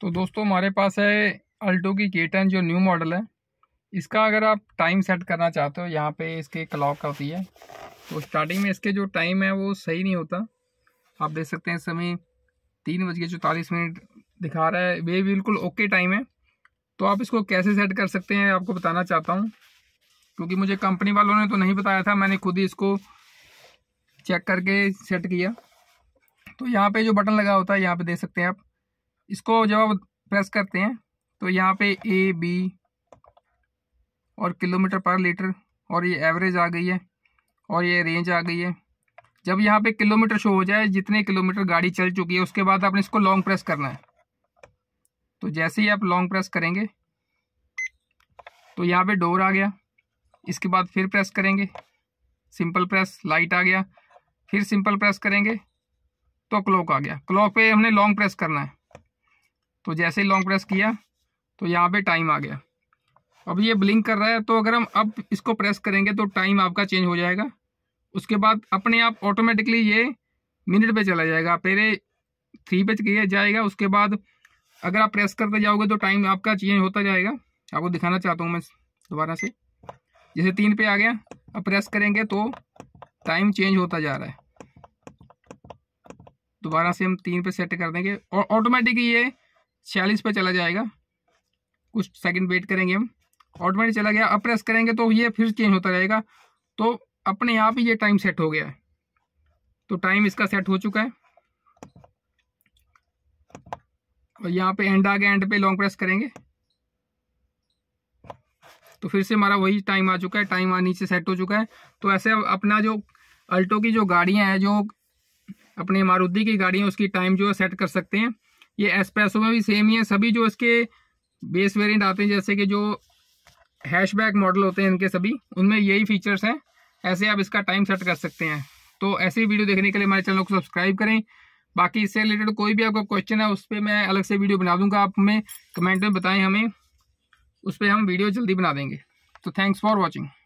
तो दोस्तों हमारे पास है अल्टो की के टेन जो न्यू मॉडल है इसका अगर आप टाइम सेट करना चाहते हो यहाँ पे इसके क्लॉक होती है तो स्टार्टिंग में इसके जो टाइम है वो सही नहीं होता आप देख सकते हैं इस समय तीन बज के चौतालीस मिनट दिखा रहा है वे बिल्कुल ओके टाइम है तो आप इसको कैसे सेट कर सकते हैं आपको बताना चाहता हूँ क्योंकि मुझे कंपनी वालों ने तो नहीं बताया था मैंने खुद ही इसको चेक करके सेट किया तो यहाँ पर जो बटन लगा होता है यहाँ पर देख सकते हैं आप इसको जब आप प्रेस करते हैं तो यहाँ पे ए बी और किलोमीटर पर लीटर और ये एवरेज आ गई है और ये रेंज आ गई है जब यहाँ पे किलोमीटर शो हो जाए जितने किलोमीटर गाड़ी चल चुकी है उसके बाद आपने इसको लॉन्ग प्रेस करना है तो जैसे ही आप लॉन्ग प्रेस करेंगे तो यहाँ पे डोर आ गया इसके बाद फिर प्रेस करेंगे सिंपल प्रेस लाइट आ गया फिर सिंपल प्रेस करेंगे तो क्लॉक आ गया क्लॉक पे हमने लॉन्ग प्रेस करना है तो जैसे ही लॉन्ग प्रेस किया तो यहाँ पे टाइम आ गया अब ये ब्लिंक कर रहा है तो अगर हम अब इसको प्रेस करेंगे तो टाइम आपका चेंज हो जाएगा उसके बाद अपने आप ऑटोमेटिकली ये मिनट पे चला जाएगा पहले थ्री पे किया जाएगा उसके बाद अगर आप प्रेस करते जाओगे तो टाइम आपका चेंज होता जाएगा आपको दिखाना चाहता हूँ मैं दोबारा से जैसे तीन पे आ गया अब प्रेस करेंगे तो टाइम चेंज होता जा रहा है दोबारा से हम तीन पे सेट कर देंगे और ऑटोमेटिक ये छियालीस पे चला जाएगा कुछ सेकंड वेट करेंगे हम ऑटोमेटिक चला गया अब प्रेस करेंगे तो ये फिर चेंज होता रहेगा तो अपने आप ही ये टाइम सेट हो गया है तो टाइम इसका सेट हो चुका है और यहाँ पे एंड आ गया एंड पे लॉन्ग प्रेस करेंगे तो फिर से हमारा वही टाइम आ चुका है टाइम आ नीचे सेट हो चुका है तो ऐसे अपना जो अल्टो की जो गाड़ियाँ हैं जो अपने मारुति की गाड़ियाँ उसकी टाइम जो है सेट कर सकते हैं ये एस्प्रेसो में भी सेम ही है सभी जो इसके बेस वेरिएंट आते हैं जैसे कि जो हैशबैक मॉडल होते हैं इनके सभी उनमें यही फीचर्स हैं ऐसे आप इसका टाइम सेट कर सकते हैं तो ऐसे ही वीडियो देखने के लिए हमारे चैनल को सब्सक्राइब करें बाकी इससे रिलेटेड कोई भी आपका क्वेश्चन है उस पर मैं अलग से वीडियो बना दूंगा आप हमें कमेंट में बताएं हमें उस पर हम वीडियो जल्दी बना देंगे तो थैंक्स फॉर वॉचिंग